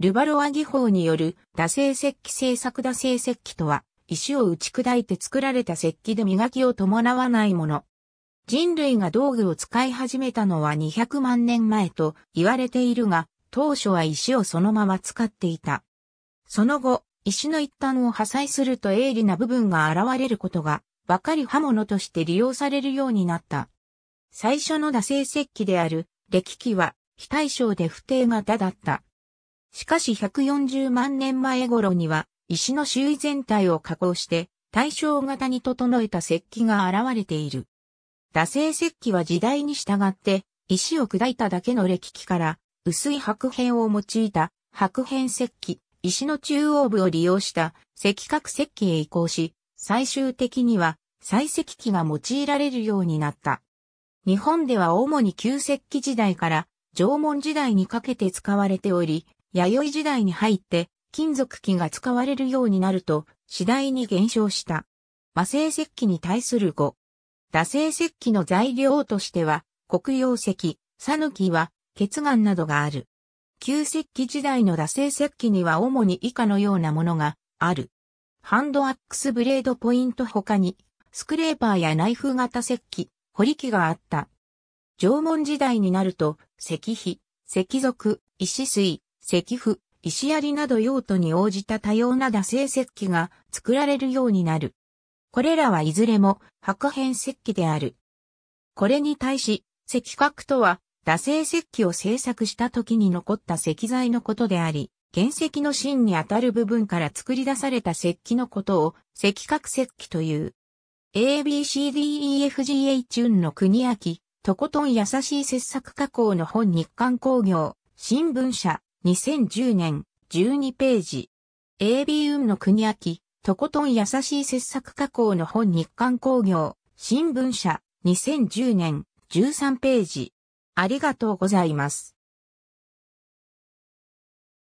ルバロア技法による打製石器製作打製石器とは、石を打ち砕いて作られた石器で磨きを伴わないもの。人類が道具を使い始めたのは200万年前と言われているが、当初は石をそのまま使っていた。その後、石の一端を破砕すると鋭利な部分が現れることが、わかり刃物として利用されるようになった。最初の打製石器である、歴器は、非対称で不定型だった。しかし140万年前頃には石の周囲全体を加工して対象型に整えた石器が現れている。打製石器は時代に従って石を砕いただけの歴器から薄い白片を用いた白片石器、石の中央部を利用した石角石器へ移行し、最終的には採石器が用いられるようになった。日本では主に旧石器時代から縄文時代にかけて使われており、弥生時代に入って金属器が使われるようになると次第に減少した。魔製石器に対する5。打製石器の材料としては黒曜石、讃岐は血岩などがある。旧石器時代の打製石器には主に以下のようなものがある。ハンドアックスブレードポイント他にスクレーパーやナイフ型石器、掘り器があった。縄文時代になると石碑、石属、石水、石符、石槍など用途に応じた多様な打製石器が作られるようになる。これらはいずれも白変石器である。これに対し、石核とは、打製石器を製作した時に残った石材のことであり、原石の芯にあたる部分から作り出された石器のことを石核石器という。a b c d e f g h チの国秋、とことん優しい切削加工の本日刊工業、新聞社、2010年、12ページ。AB 運の国秋、とことん優しい切削加工の本日刊工業、新聞社、2010年、13ページ。ありがとうございます。